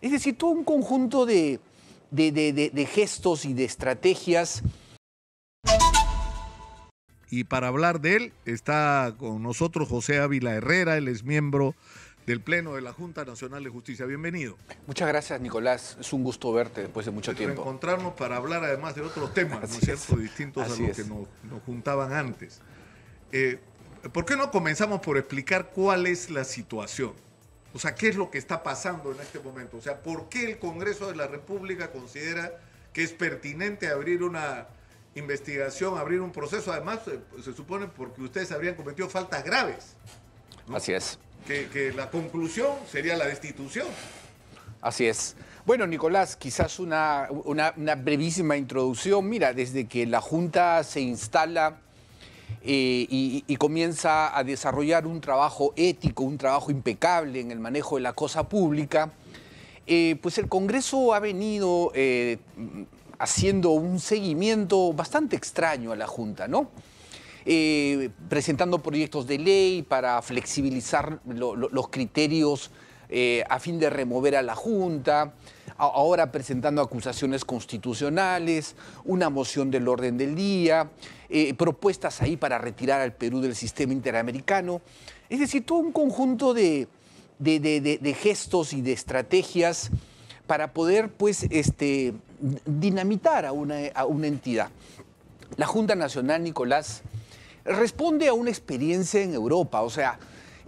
Es decir, todo un conjunto de, gestos y de estrategias. Y para hablar de él está con nosotros José Ávila Herrera, él es miembro del Pleno de la Junta Nacional de Justicia. Bienvenido. Muchas gracias, Nicolás. Es un gusto verte después de mucho tiempo. Encontrarnos para hablar además de otros temas, ¿no es cierto? Distintos a los que nos, juntaban antes. Eh, ¿Por qué no comenzamos por explicar cuál es la situación? O sea, ¿qué es lo que está pasando en este momento? O sea, ¿por qué el Congreso de la República considera que es pertinente abrir una investigación, abrir un proceso? Además, se, supone porque ustedes habrían cometido faltas graves. Así es. Que, la conclusión sería la destitución. Así es. Bueno, Nicolás, quizás una, una, brevísima introducción. Mira, desde que la Junta se instala eh, y, comienza a desarrollar un trabajo ético, un trabajo impecable en el manejo de la cosa pública, eh, pues el Congreso ha venido eh, haciendo un seguimiento bastante extraño a la Junta, ¿no? presentando proyectos de ley para flexibilizar los criterios a fin de remover a la Junta, ahora presentando acusaciones constitucionales, una moción del orden del día, eh, propuestas ahí para retirar al Perú del sistema interamericano. Es decir, todo un conjunto de, gestos y de estrategias para poder pues, este, dinamitar a una, a una entidad. La Junta Nacional, Nicolás, responde a una experiencia en Europa, o sea,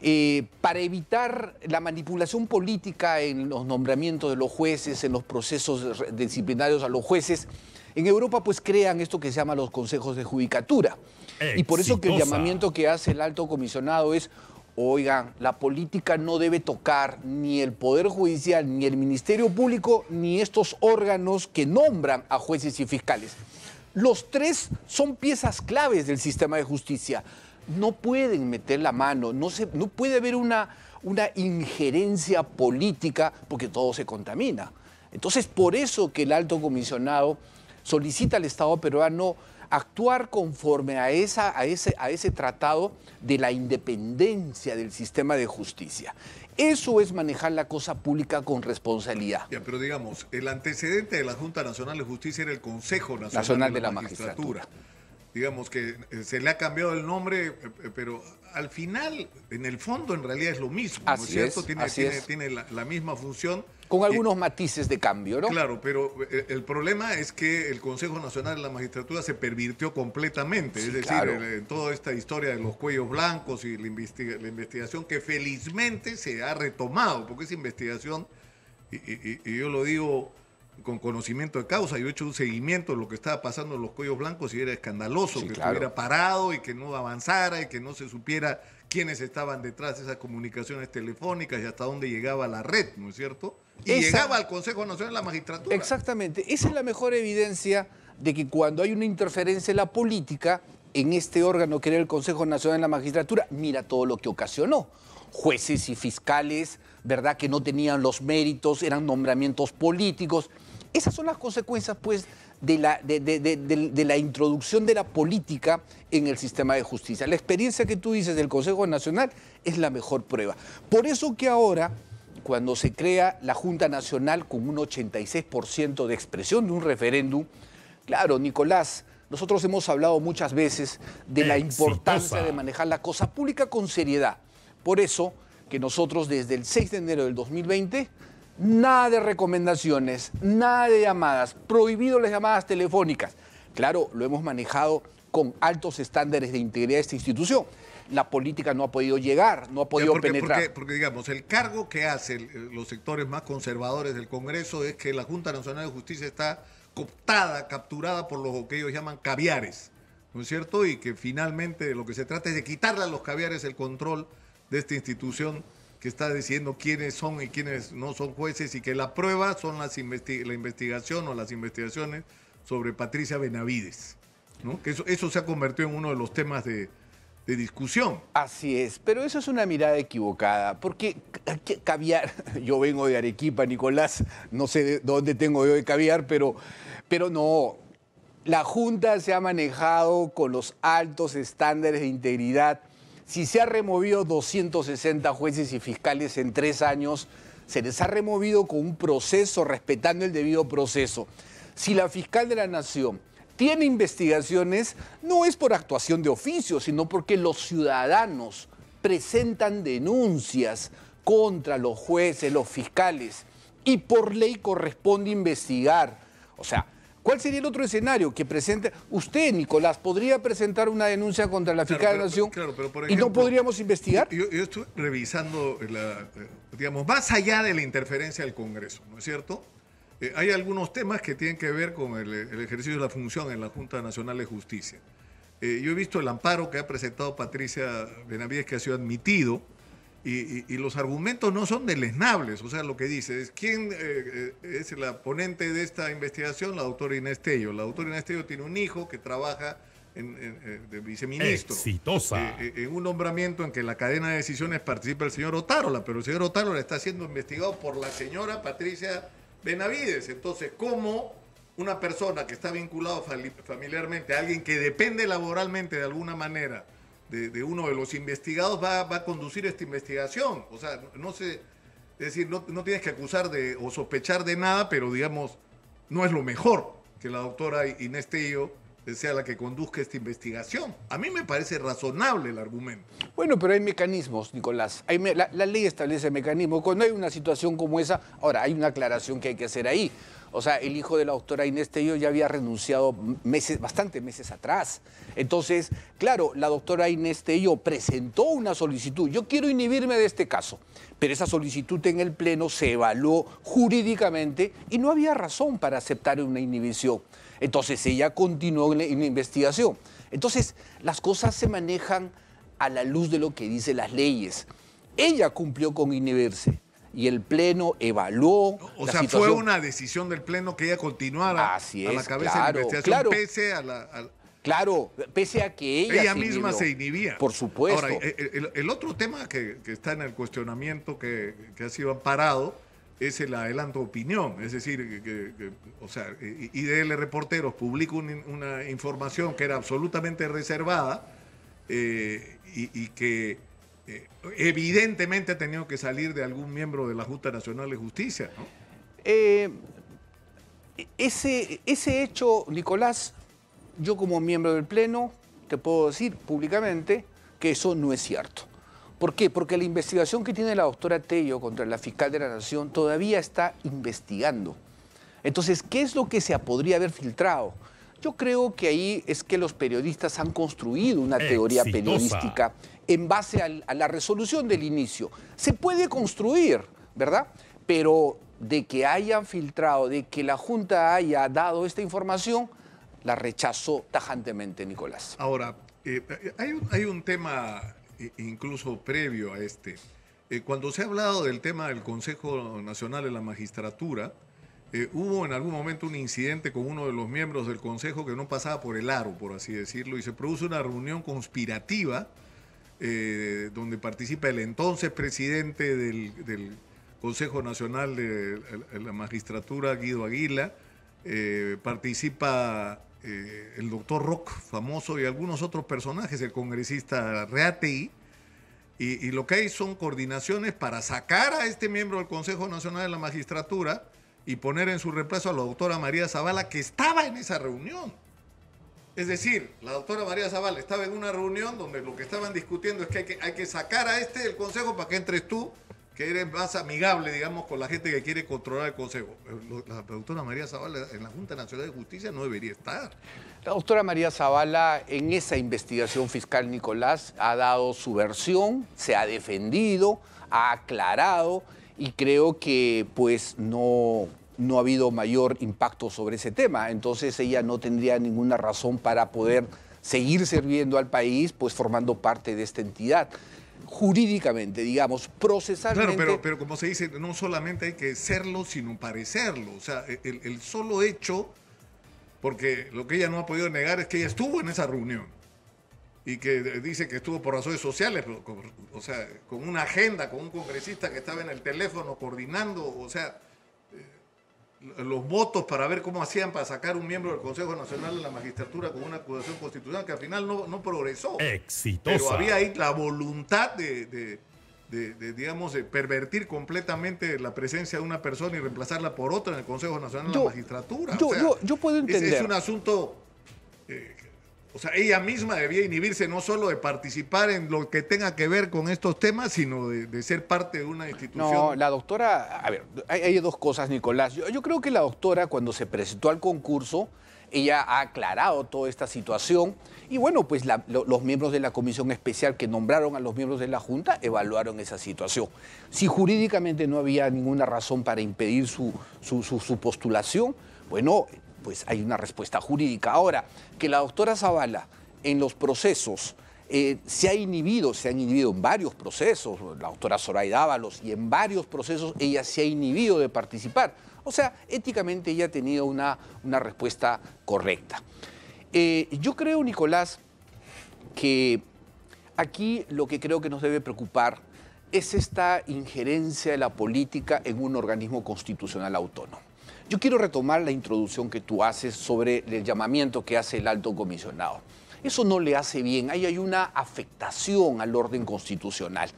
eh, para evitar la manipulación política en los nombramientos de los jueces, en los procesos disciplinarios a los jueces. En Europa pues crean esto que se llama los consejos de judicatura. Y por eso que el llamamiento que hace el alto comisionado es, oigan, la política no debe tocar ni el Poder Judicial, ni el Ministerio Público, ni estos órganos que nombran a jueces y fiscales. Los tres son piezas claves del sistema de justicia no pueden meter la mano, no, no puede haber una, una injerencia política porque todo se contamina. Entonces, por eso que el alto comisionado solicita al Estado peruano actuar conforme a, esa, ese, a ese tratado de la independencia del sistema de justicia. Eso es manejar la cosa pública con responsabilidad. pero digamos, el antecedente de la Junta Nacional de Justicia era el Consejo Nacional, de, la, Magistratura digamos que eh, se le ha cambiado el nombre, eh, eh, pero al final, en el fondo, en realidad es lo mismo, es cierto? tiene, tiene, la, misma función. Con algunos matices de cambio, ¿no? Claro, pero el problema es que el Consejo Nacional de la Magistratura se pervirtió completamente. es decir, en toda esta historia de los cuellos blancos y la, investigación que felizmente se ha retomado, porque esa investigación, y yo lo digo con conocimiento de causa. Yo he hecho un seguimiento de lo que estaba pasando en los cuellos blancos y era escandaloso que estuviera parado y que no avanzara y que no se supiera quiénes estaban detrás de esas comunicaciones telefónicas y hasta dónde llegaba la red, ¿no es cierto? Y llegaba al Consejo Nacional de la Magistratura. Exactamente. Esa es la mejor evidencia de que cuando hay una interferencia en la política, en este órgano que era el Consejo Nacional de la Magistratura, mira todo lo que ocasionó. Jueces y fiscales, ¿verdad? Que no tenían los méritos, eran nombramientos políticos. Esas son las consecuencias, pues, de la, la, introducción de la política en el sistema de justicia. La experiencia que tú dices del Consejo Nacional es la mejor prueba. Por eso que ahora, cuando se crea la Junta Nacional con un 86% de expresión de un referéndum, claro, Nicolás, nosotros hemos hablado muchas veces de la importancia de manejar la cosa pública con seriedad. Por eso que nosotros desde el 6 de enero del 2020 Nada de recomendaciones, nada de llamadas, prohibido las llamadas telefónicas. Claro, lo hemos manejado con altos estándares de integridad de esta institución. La política no ha podido llegar, no ha podido penetrar. Porque, porque, digamos, el cargo que hacen los sectores más conservadores del Congreso es que la Junta Nacional de Justicia está cooptada, capturada por lo que ellos llaman caviares, ¿no es cierto? Y que finalmente lo que se trata es de quitarle a los caviares el control de esta institución que está diciendo quiénes son y quiénes no son jueces y que la prueba son las la investigación o las investigaciones sobre Patricia Benavides. Que eso, se ha convertido en uno de los temas de, discusión. Así es, pero eso es una mirada equivocada, porque caviar, yo vengo de Arequipa, Nicolás, no sé de dónde tengo yo de caviar, pero, pero no, la Junta se ha manejado con los altos estándares de integridad si se ha removido 260 jueces y fiscales en tres años, se les ha removido con un proceso, respetando el debido proceso. Si la fiscal de la Nación tiene investigaciones, no es por actuación de oficio, sino porque los ciudadanos presentan denuncias contra los jueces, los fiscales, y por ley corresponde investigar. O sea, ¿Cuál sería el otro escenario que presenta? Usted, Nicolás, podría presentar una denuncia contra la Fiscalía de la Nación y no podríamos investigar. Yo, estoy revisando, la, eh, digamos, más allá de la interferencia del Congreso, ¿no es cierto? Eh, hay algunos temas que tienen que ver con eh, el, ejercicio de la función en la Junta Nacional de Justicia. yo he visto el amparo que ha presentado Patricia Benavides, que ha sido admitido y, los argumentos no son deleznables. O sea, lo que dice es, ¿quién eh, eh, es la ponente de esta investigación? La doctora Inés La doctora Inés tiene un hijo que trabaja en, de viceministro. Exitosa. Eh, en un nombramiento en que la cadena de decisiones participa el señor Otárola, pero el señor Otárola está siendo investigado por la señora Patricia Benavides. Entonces, ¿cómo una persona que está vinculada familiarmente a alguien que depende laboralmente de alguna manera de, uno de los investigados va, a conducir esta investigación. O sea, no sé, decir, no, tienes que acusar de o sospechar de nada, pero digamos, no es lo mejor que la doctora Inés Tello sea la que conduzca esta investigación. A mí me parece razonable el argumento. Bueno, pero hay mecanismos, Nicolás. la, ley establece mecanismos. Cuando hay una situación como esa, ahora hay una aclaración que hay que hacer ahí. O sea, el hijo de la doctora Inés Tello ya había renunciado meses, bastantes meses atrás. Entonces, claro, la doctora Inés Tello presentó una solicitud. Yo quiero inhibirme de este caso, pero esa solicitud en el Pleno se evaluó jurídicamente y no había razón para aceptar una inhibición. Entonces ella continuó en la investigación. Entonces las cosas se manejan a la luz de lo que dicen las leyes. Ella cumplió con inhibirse y el Pleno evaluó. O sea, fue una decisión del Pleno que ella continuara a la cabeza de la investigación, pese a la. Claro, pese a que ella. Ella misma se inhibía. Por supuesto. Ahora, el, otro tema que, está en el cuestionamiento que, que ha sido amparado es el adelanto opinión, es decir, que, o sea, IDL Reporteros publica una información que era absolutamente reservada eh, y, que eh, evidentemente ha tenido que salir de algún miembro de la Junta Nacional de Justicia. Eh, ese, ese hecho, Nicolás, yo como miembro del Pleno, te puedo decir públicamente que eso no es cierto. ¿Por qué? Porque la investigación que tiene la doctora Tello contra la fiscal de la Nación todavía está investigando. Entonces, ¿qué es lo que se podría haber filtrado? Yo creo que ahí es que los periodistas han construido una teoría periodística en base a la resolución del inicio. Se puede construir, ¿verdad? Pero de que hayan filtrado, de que la Junta haya dado esta información, la rechazó tajantemente, Nicolás. Ahora, eh, eh, hay un tema incluso previo a este. Eh, cuando se ha hablado del tema del Consejo Nacional de la Magistratura, eh, hubo en algún momento un incidente con uno de los miembros del Consejo que no pasaba por el aro, por así decirlo, y se produce una reunión conspirativa eh, donde participa el entonces presidente del, del Consejo Nacional de la Magistratura, Guido Aguila, participa eh, el doctor Rock, famoso, y algunos otros personajes, el congresista Reatei, y, lo que hay son coordinaciones para sacar a este miembro del Consejo Nacional de la Magistratura y poner en su reemplazo a la doctora María Zavala, que estaba en esa reunión. Es decir, la doctora María Zavala estaba en una reunión donde lo que estaban discutiendo es que hay que, hay que sacar a este del Consejo para que entres tú que eres más amigable, digamos, con la gente que quiere controlar el Consejo. La doctora María Zavala en la Junta Nacional de Justicia no debería estar. La doctora María Zavala en esa investigación fiscal, Nicolás, ha dado su versión, se ha defendido, ha aclarado y creo que pues no, no ha habido mayor impacto sobre ese tema. Entonces ella no tendría ninguna razón para poder seguir sirviendo al país, pues formando parte de esta entidad jurídicamente, digamos, procesalmente. Claro, pero, pero como se dice, no solamente hay que serlo, sino parecerlo. O sea, el, solo hecho, porque lo que ella no ha podido negar es que ella estuvo en esa reunión y que dice que estuvo por razones sociales, o sea, con una agenda, con un congresista que estaba en el teléfono coordinando, o sea, los votos para ver cómo hacían para sacar un miembro del Consejo Nacional de la Magistratura con una acusación constitucional que al final no, no progresó. Exitosa. Pero había ahí la voluntad de, de, de, de digamos, pervertir completamente la presencia de una persona y reemplazarla por otra en el Consejo Nacional de la Magistratura. Yo, yo, puedo entender. Es, un asunto eh, o sea, ella misma debía inhibirse no solo de participar en lo que tenga que ver con estos temas, sino de, ser parte de una institución. No, la doctora, a ver, hay, dos cosas, Nicolás. Yo, creo que la doctora cuando se presentó al concurso, ella ha aclarado toda esta situación y bueno, pues los miembros de la comisión especial que nombraron a los miembros de la Junta evaluaron esa situación. Si jurídicamente no había ninguna razón para impedir su postulación, bueno, pues hay una respuesta jurídica. Ahora, que la doctora Zavala en los procesos eh, se ha inhibido, se ha inhibido en varios procesos, la doctora Zoraida Ábalos, y en varios procesos ella se ha inhibido de participar. O sea, éticamente ella ha tenido una, una respuesta correcta. Eh, yo creo, Nicolás, que aquí lo que creo que nos debe preocupar es esta injerencia de la política en un organismo constitucional autónomo. Yo quiero retomar la introducción que tú haces sobre el llamamiento que hace el alto comisionado. Eso no le hace bien, ahí hay una afectación al orden constitucional.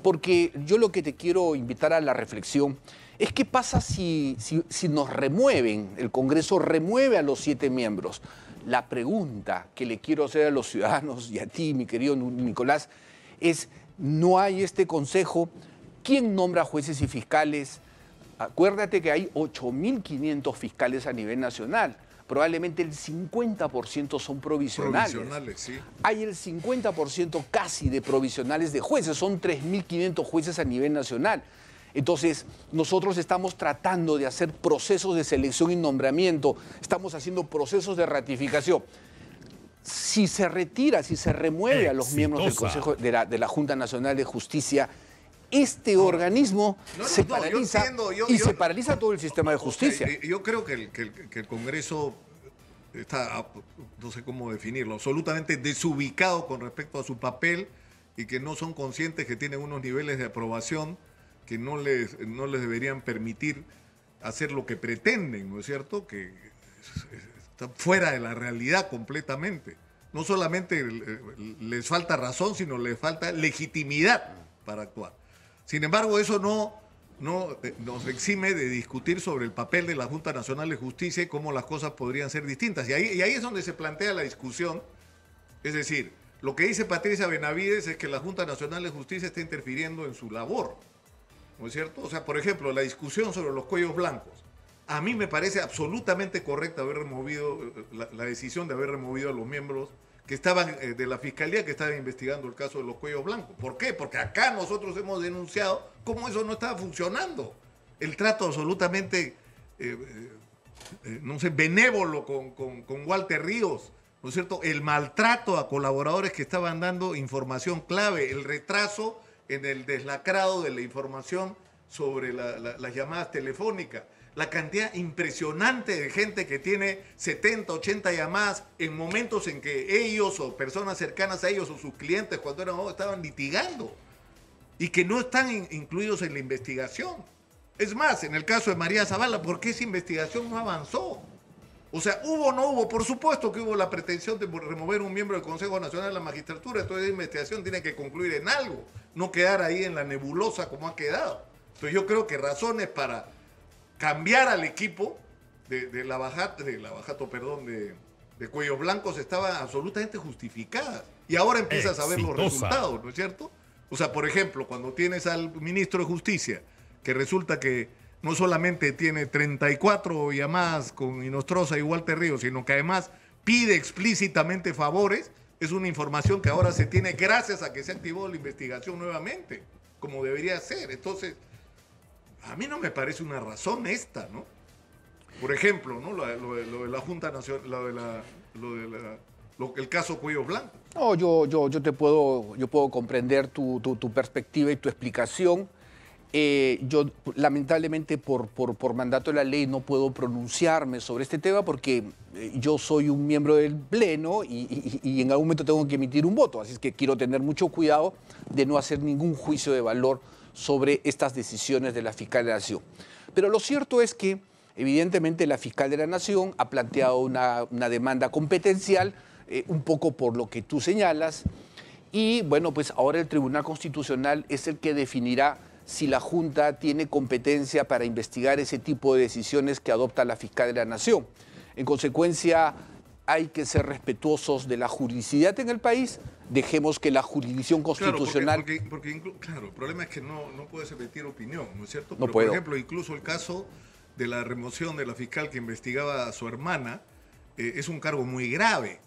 Porque yo lo que te quiero invitar a la reflexión es qué pasa si, si, nos remueven, el Congreso remueve a los siete miembros. La pregunta que le quiero hacer a los ciudadanos y a ti, mi querido Nicolás, es, no hay este Consejo, ¿quién nombra jueces y fiscales? Acuérdate que hay 8.500 fiscales a nivel nacional. Probablemente el 50% son provisionales. provisionales sí. Hay el 50% casi de provisionales de jueces. Son 3.500 jueces a nivel nacional. Entonces, nosotros estamos tratando de hacer procesos de selección y nombramiento, estamos haciendo procesos de ratificación. Si se retira, si se remueve a los miembros del Consejo de la Junta Nacional de Justicia, este organismo se paraliza y se paraliza todo el sistema de justicia. Yo creo que el, Congreso está, no sé cómo definirlo, absolutamente desubicado con respecto a su papel y que no son conscientes que tienen unos niveles de aprobación que no les, no les deberían permitir hacer lo que pretenden, ¿no es cierto? Que está fuera de la realidad completamente. No solamente les falta razón, sino les falta legitimidad para actuar. Sin embargo, eso no, eh, nos exime de discutir sobre el papel de la Junta Nacional de Justicia y cómo las cosas podrían ser distintas. Y ahí, es donde se plantea la discusión. Es decir, lo que dice Patricia Benavides es que la Junta Nacional de Justicia está interfiriendo en su labor. ¿No es cierto? O sea, por ejemplo, la discusión sobre los cuellos blancos. A mí me parece absolutamente correcta haber removido, eh, la decisión de haber removido a los miembros que estaban eh, de la fiscalía que estaban investigando el caso de los cuellos blancos. ¿Por qué? Porque acá nosotros hemos denunciado cómo eso no estaba funcionando. El trato absolutamente, eh, eh, no sé, benévolo con, con, con Walter Ríos, ¿no es cierto? El maltrato a colaboradores que estaban dando información clave, el retraso en el deslacrado de la información sobre las llamadas telefónicas la cantidad impresionante de gente que tiene 70, 80 llamadas en momentos en que ellos o personas cercanas a ellos o sus clientes cuando eran estaban litigando y que no están incluidos en la investigación. Es más, en el caso de María Zavala, ¿por qué esa investigación no avanzó? O sea, hubo o no hubo, por supuesto que hubo la pretensión de remover un miembro del Consejo Nacional de la Magistratura, entonces la investigación tiene que concluir en algo, no quedar ahí en la nebulosa como ha quedado. Entonces yo creo que razones para cambiar al equipo de, la bajata de perdón, de, Cuellos Blancos estaba absolutamente justificada. Y ahora empiezas a ver los resultados, ¿no es cierto? O sea, por ejemplo, cuando tienes al ministro de Justicia, que resulta que no solamente tiene 34 llamadas con Inostrosa y Walter Ríos, sino que además pide explícitamente favores, es una información que ahora se tiene gracias a que se activó la investigación nuevamente, como debería ser. Entonces, a mí no me parece una razón esta, ¿no? Por ejemplo, ¿no? Lo, de la Junta Nacional, lo de la, lo de la el caso Cuello Blanco. No, yo, yo, yo te puedo, yo puedo comprender tu, perspectiva y tu explicación. Eh, yo lamentablemente por, por, mandato de la ley no puedo pronunciarme sobre este tema porque eh, yo soy un miembro del Pleno y, y, en algún momento tengo que emitir un voto, así es que quiero tener mucho cuidado de no hacer ningún juicio de valor sobre estas decisiones de la fiscal de la Nación. Pero lo cierto es que, evidentemente, la fiscal de la Nación ha planteado una, demanda competencial, eh, un poco por lo que tú señalas, y bueno, pues ahora el Tribunal Constitucional es el que definirá si la Junta tiene competencia para investigar ese tipo de decisiones que adopta la fiscal de la Nación. En consecuencia, hay que ser respetuosos de la juridicidad en el país, dejemos que la jurisdicción constitucional... Claro, porque, claro, el problema es que no, no puedes emitir opinión, ¿no es cierto? no puedo. Por ejemplo, incluso el caso de la remoción de la fiscal que investigaba a su hermana eh, es un cargo muy grave,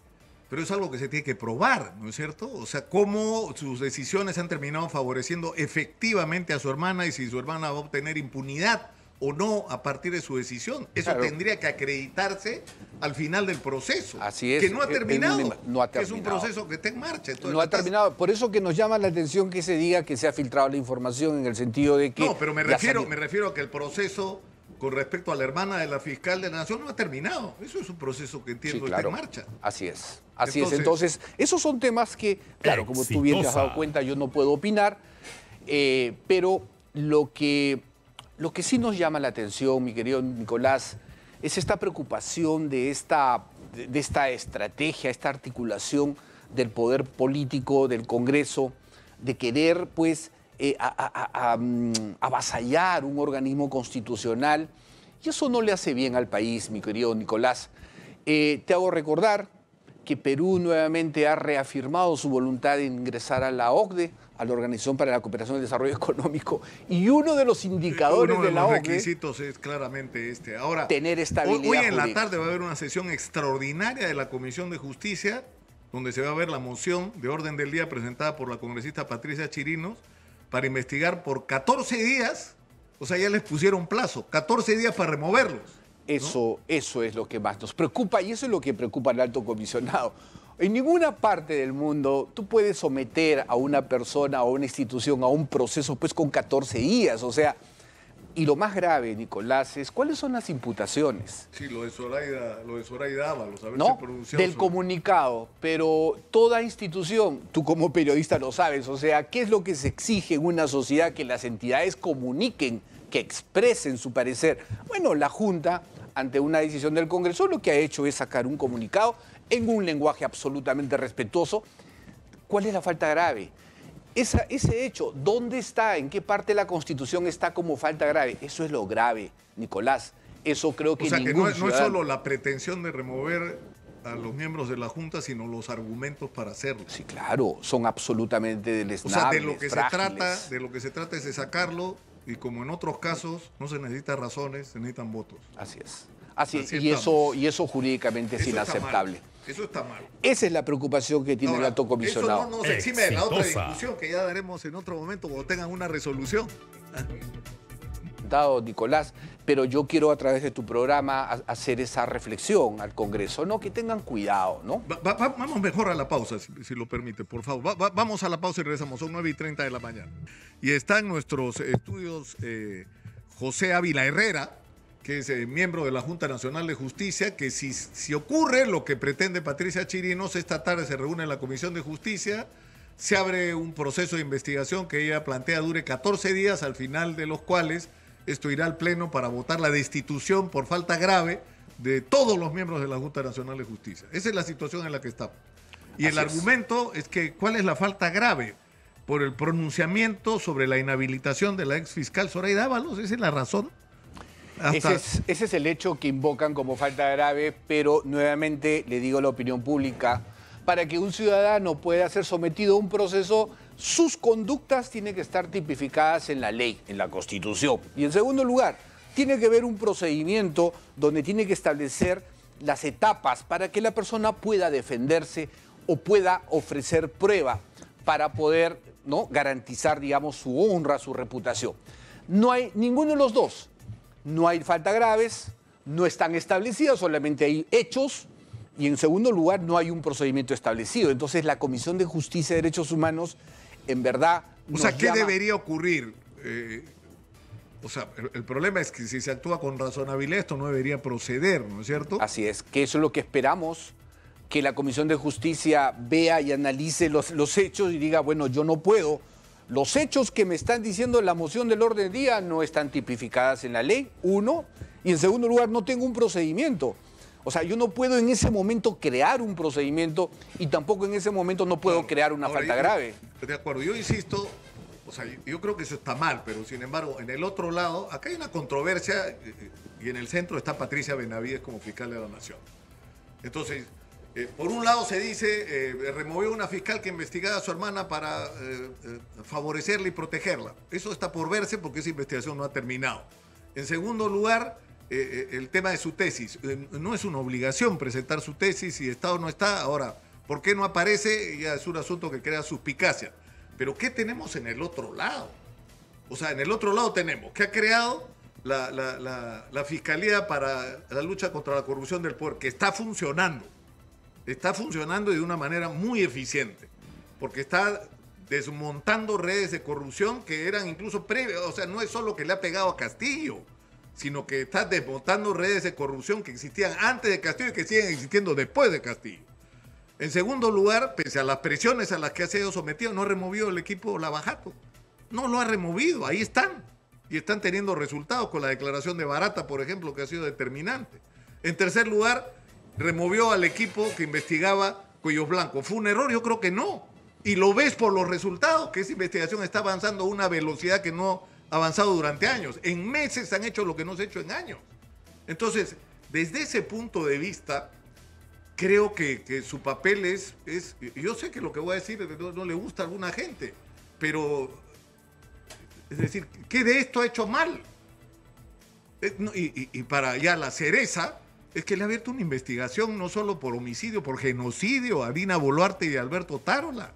pero es algo que se tiene que probar, ¿no es cierto? O sea, cómo sus decisiones han terminado favoreciendo efectivamente a su hermana y si su hermana va a obtener impunidad o no a partir de su decisión. Eso tendría que acreditarse al final del proceso. Así es. Que no ha eh, eh, terminado. no ha terminado. es un proceso que está en marcha. no ha terminado. Por eso que nos llama la atención que se diga que se ha filtrado la información en el sentido de que... No, pero me refiero, me refiero a que el proceso con respecto a la hermana de la fiscal de la Nación no ha terminado. Eso es un proceso que entiendo que está en marcha. Así es. Así es. Entonces, esos son temas que, claro, como tú bien te has dado cuenta, yo no puedo opinar, eh, pero lo que lo que sí nos llama la atención, mi querido Nicolás, es esta preocupación de esta, de esta estrategia, esta articulación del poder político, del Congreso, de querer pues eh, mm, avasallar un organismo constitucional. Y eso no le hace bien al país, mi querido Nicolás. Eh, te hago recordar que Perú nuevamente ha reafirmado su voluntad de ingresar a la OCDE, a la Organización para la Cooperación y el Desarrollo Económico, y uno de los indicadores de, la los e requisitos es claramente este. Ahora, tener Hoy en la tarde va a haber una sesión extraordinaria de la Comisión de Justicia, donde se va a ver la moción de orden del día presentada por la congresista Patricia Chirinos para investigar por 14 días, o sea, ya les pusieron plazo, 14 días para removerlos. Eso, eso es lo que más nos preocupa y eso es lo que preocupa al alto comisionado. En ninguna parte del mundo tú puedes someter a una persona o a una institución a un proceso pues con 14 días, o sea, y lo más grave, Nicolás, es cuáles son las imputaciones. Sí, lo de Soraida lo de Soraida, Ábalos, Del comunicado, pero toda institución, tú como periodista lo sabes, o sea, ¿qué es lo que se exige en una sociedad que las entidades comuniquen, que expresen su parecer? Bueno, la Junta ante una decisión del Congreso, lo que ha hecho es sacar un comunicado en un lenguaje absolutamente respetuoso. ¿Cuál es la falta grave? ese hecho, ¿dónde está? ¿En qué parte de la Constitución está como falta grave? Eso es lo grave, Nicolás. Eso creo que... O sea, que no, es, solo la pretensión de remover a los miembros de la Junta, sino los argumentos para hacerlo. Sí, claro, son absolutamente del O sea, de lo que se trata, de lo que se trata es de sacarlo y como en otros casos no se necesitan razones, se necesitan votos. Así es. Así, y, eso, y eso jurídicamente es inaceptable. Eso está mal. Esa es la preocupación que tiene el alto comisionado. Eso no nos exime de la otra discusión que ya daremos en otro momento cuando tengan una resolución. Dado, Nicolás, pero yo quiero a través de tu programa hacer esa reflexión al Congreso, ¿no? Que tengan cuidado, ¿no? vamos mejor a la pausa, si, lo permite, por favor. vamos a la pausa y regresamos, son 9 y 30 de la mañana. Y están nuestros estudios eh, José Ávila Herrera, que es eh, miembro de la Junta Nacional de Justicia, que si, si ocurre lo que pretende Patricia Chirinos, esta tarde se reúne en la Comisión de Justicia se abre un proceso de investigación que ella plantea dure 14 días, al final de los cuales esto irá al Pleno para votar la destitución por falta grave de todos los miembros de la Junta Nacional de Justicia. Esa es la situación en la que estamos. Y el argumento es. que, ¿cuál es la falta grave? Por el pronunciamiento sobre la inhabilitación de la ex fiscal Soraya esa es la razón. Ese es, ese, es, el hecho que invocan como falta grave, pero nuevamente le digo a la opinión pública, para que un ciudadano pueda ser sometido a un proceso sus conductas tienen que estar tipificadas en la ley, en la Constitución. Y en segundo lugar, tiene que haber un procedimiento donde tiene que establecer las etapas para que la persona pueda defenderse o pueda ofrecer prueba para poder ¿no? garantizar, digamos, su honra, su reputación. No hay ninguno de los dos. No hay falta graves, no están establecidas, solamente hay hechos. Y en segundo lugar, no hay un procedimiento establecido. Entonces, la Comisión de Justicia y Derechos Humanos en verdad... O sea, ¿qué debería ocurrir? Eh, o sea, el, problema es que si se actúa con razonabilidad, esto no debería proceder, ¿no es cierto? Así es, que eso es lo que esperamos, que la Comisión de Justicia vea y analice los, los hechos y diga, bueno, yo no puedo. Los hechos que me están diciendo la moción del orden del día no están tipificadas en la ley, uno, y en segundo lugar, no tengo un procedimiento. O sea, yo no puedo en ese momento crear un procedimiento y tampoco en ese momento no puedo crear una falta grave. De acuerdo, yo insisto, o sea, yo creo que eso está mal, pero sin embargo, en el otro lado, acá hay una controversia eh, eh, y en el centro está Patricia Benavides como fiscal de la Nación. Entonces, eh, por un lado se dice, eh, removió una fiscal que investigaba a su hermana para favorecerla y protegerla. Eso está por verse porque esa investigación no ha terminado. En segundo lugar, eh, eh, el tema de su tesis. Eh, no es una obligación presentar su tesis, si Estado no está, ahora, ¿por qué no aparece? Ya es un asunto que crea suspicacia. Pero ¿qué tenemos en el otro lado? O sea, en el otro lado tenemos que ha creado la, Fiscalía para la lucha contra la corrupción del poder, que está funcionando. Está funcionando de una manera muy eficiente, porque está desmontando redes de corrupción que eran incluso previas. O sea, no es solo que le ha pegado a Castillo sino que está desbotando redes de corrupción que existían antes de Castillo y que siguen existiendo después de Castillo. En segundo lugar, pese a las presiones a las que ha sido sometido, no ha removido el equipo Lavajato. No lo ha removido, ahí están. Y están teniendo resultados con la declaración de Barata, por ejemplo, que ha sido determinante. En tercer lugar, removió al equipo que investigaba Cuellos Blancos. ¿Fue un error? Yo creo que no. Y lo ves por los resultados, que esa investigación está avanzando a una velocidad que no avanzado durante años. En meses han hecho lo que no se ha hecho en años. Entonces, desde ese punto de vista, creo que, su papel es, Yo sé que lo que voy a decir no, le gusta a alguna gente, pero. Es decir, ¿qué de esto ha hecho mal? Eh, y, para ya la cereza, es que le ha abierto una investigación no solo por homicidio, por genocidio a Dina Boluarte y Alberto Tarola.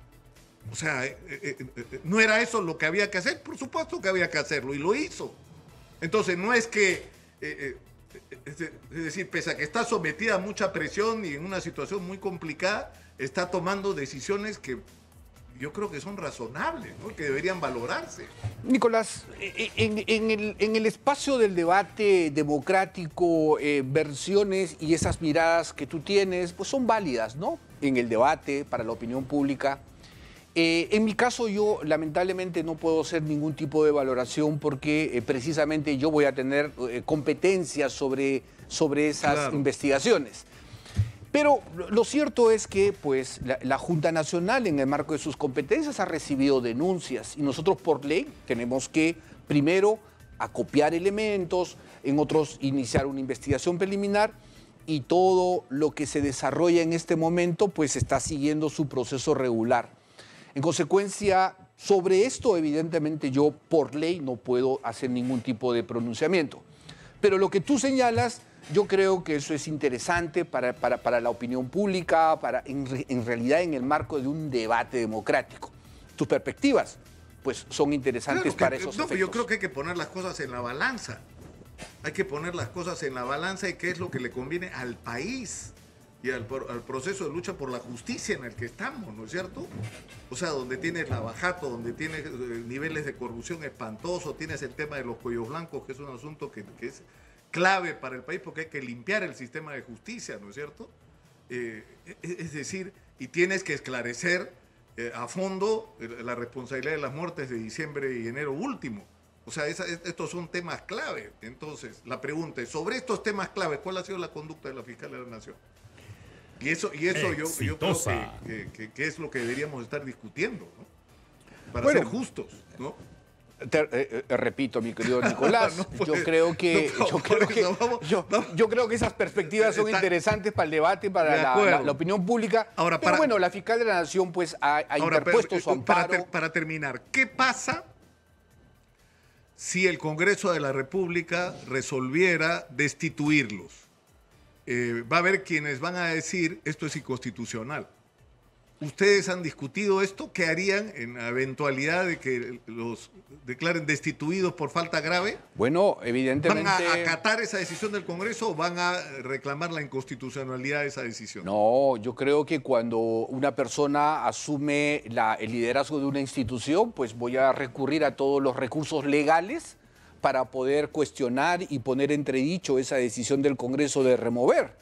O sea, eh, eh, eh, no era eso lo que había que hacer, por supuesto que había que hacerlo y lo hizo. Entonces, no es que, es decir, pese a que está sometida a mucha presión y en una situación muy complicada, está tomando decisiones que yo creo que son razonables, que deberían valorarse. Nicolás, en, el, espacio del debate democrático, versiones y esas miradas que tú tienes, pues son válidas, ¿no? En el debate, para la opinión pública. Eh, en mi caso yo lamentablemente no puedo hacer ningún tipo de valoración porque eh, precisamente yo voy a tener eh, competencias sobre, sobre esas investigaciones. Pero lo cierto es que pues, la, la, Junta Nacional en el marco de sus competencias ha recibido denuncias y nosotros por ley tenemos que primero acopiar elementos, en otros iniciar una investigación preliminar y todo lo que se desarrolla en este momento pues está siguiendo su proceso regular. En consecuencia, sobre esto evidentemente yo por ley no puedo hacer ningún tipo de pronunciamiento. Pero lo que tú señalas, yo creo que eso es interesante para, la opinión pública, para, en, realidad en el marco de un debate democrático. Tus perspectivas, pues son interesantes para esos no, efectos. Yo creo que hay que poner las cosas en la balanza. Hay que poner las cosas en la balanza y qué es lo que le conviene al país y al, proceso de lucha por la justicia en el que estamos, ¿no es cierto? O sea, donde tienes la bajato, donde tienes eh, niveles de corrupción espantosos, tienes el tema de los cuellos blancos, que es un asunto que, es clave para el país porque hay que limpiar el sistema de justicia, ¿no es cierto? Eh, e, es decir, y tienes que esclarecer eh, a fondo la responsabilidad de las muertes de diciembre y enero último. O sea, estos son temas clave. Entonces, la pregunta es, sobre estos temas clave, ¿cuál ha sido la conducta de la Fiscalía de la Nación? Y eso, y eso yo, yo, creo que, es lo que deberíamos estar discutiendo, Para ser justos, ¿no? Eh, eh, repito, mi querido Nicolás, yo creo que, yo, creo que esas perspectivas son interesantes para el debate, para la, opinión pública. pero bueno, la fiscal de la nación pues ha, su eh, amparo. Para, para terminar, ¿qué pasa si el Congreso de la República resolviera destituirlos? Eh, va a haber quienes van a decir esto es inconstitucional. ¿Ustedes han discutido esto? ¿Qué harían en la eventualidad de que los declaren destituidos por falta grave? Bueno, evidentemente. ¿Van a acatar esa decisión del Congreso o van a reclamar la inconstitucionalidad de esa decisión? No, yo creo que cuando una persona asume el liderazgo de una institución, pues voy a recurrir a todos los recursos legales para poder cuestionar y poner entredicho esa decisión del Congreso de remover.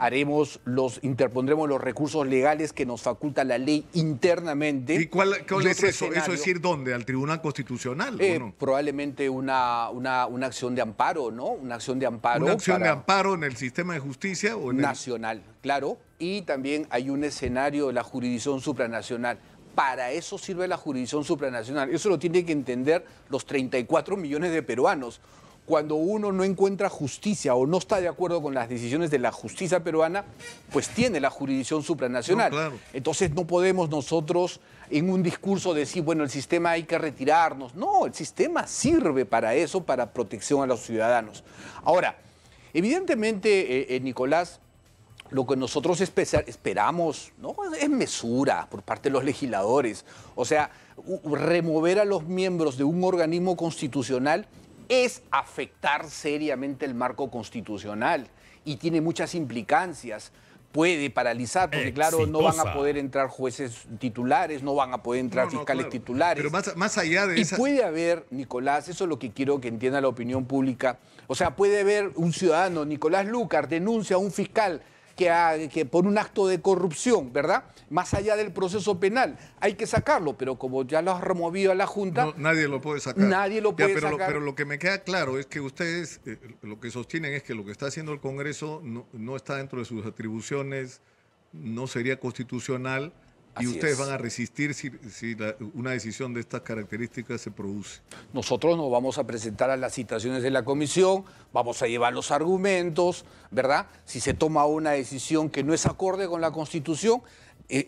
Haremos los, interpondremos los recursos legales que nos faculta la ley internamente. ¿Y cuál, es eso? ¿Eso es ir dónde? ¿Al Tribunal Constitucional? Eh, probablemente una, una, una, acción de amparo, ¿no? Una acción de amparo. Una acción de amparo en el sistema de justicia o Nacional, claro. Y también hay un escenario de la jurisdicción supranacional para eso sirve la jurisdicción supranacional. Eso lo tienen que entender los 34 millones de peruanos. Cuando uno no encuentra justicia o no está de acuerdo con las decisiones de la justicia peruana, pues tiene la jurisdicción supranacional. Entonces no podemos nosotros en un discurso decir, bueno, el sistema hay que retirarnos. No, el sistema sirve para eso, para protección a los ciudadanos. Ahora, evidentemente, eh, eh, Nicolás, lo que nosotros esperamos no es mesura por parte de los legisladores. O sea, remover a los miembros de un organismo constitucional es afectar seriamente el marco constitucional y tiene muchas implicancias. Puede paralizar, porque claro, no van a poder entrar jueces titulares, no van a poder entrar fiscales titulares. Pero más, allá de eso Y puede haber, Nicolás, eso es lo que quiero que entienda la opinión pública. O sea, puede haber un ciudadano, Nicolás Lucas denuncia a un fiscal Ah, que, por un acto de corrupción, ¿verdad? Más allá del proceso penal, hay que sacarlo, pero como ya lo ha removido a la Junta... nadie lo puede sacar. Nadie lo puede pero, sacar. Lo, pero lo que me queda claro es que ustedes eh, lo que sostienen es que lo que está haciendo el Congreso no está dentro de sus atribuciones, no sería constitucional ¿Y ustedes van a resistir si, una decisión de estas características se produce? Nosotros nos vamos a presentar a las citaciones de la comisión, vamos a llevar los argumentos, ¿verdad? Si se toma una decisión que no es acorde con la Constitución, eh,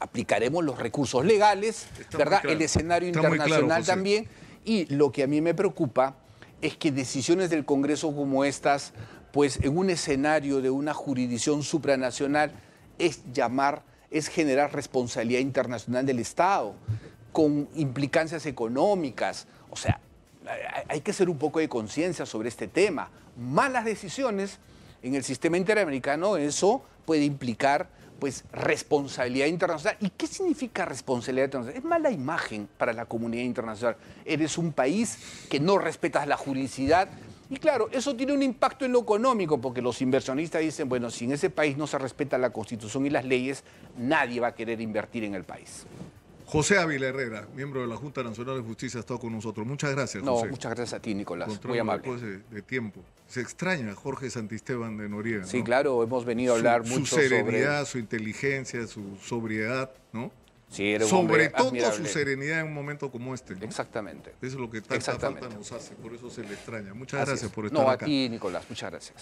aplicaremos los recursos legales, ¿verdad? El escenario internacional también. Y lo que a mí me preocupa es que decisiones del Congreso como estas, pues en un escenario de una jurisdicción supranacional, es llamar es generar responsabilidad internacional del Estado, con implicancias económicas. O sea, hay que ser un poco de conciencia sobre este tema. Malas decisiones en el sistema interamericano, eso puede implicar pues responsabilidad internacional. ¿Y qué significa responsabilidad internacional? Es mala imagen para la comunidad internacional. Eres un país que no respetas la juridicidad, y claro, eso tiene un impacto en lo económico, porque los inversionistas dicen, bueno, si en ese país no se respeta la constitución y las leyes, nadie va a querer invertir en el país. José Ávila Herrera, miembro de la Junta Nacional de Justicia, ha estado con nosotros. Muchas gracias, José. No, muchas gracias a ti, Nicolás. Muy amable. Después de, tiempo. Se extraña Jorge Santisteban de Noriega. Sí, claro, hemos venido a hablar su, mucho sobre... Su serenidad, su inteligencia, su sobriedad, ¿no? Sobre todo su serenidad en un momento como este. Exactamente. Eso es lo que tanta falta nos hace, por eso se le extraña. Muchas gracias por estar no, No, a Nicolás, muchas gracias.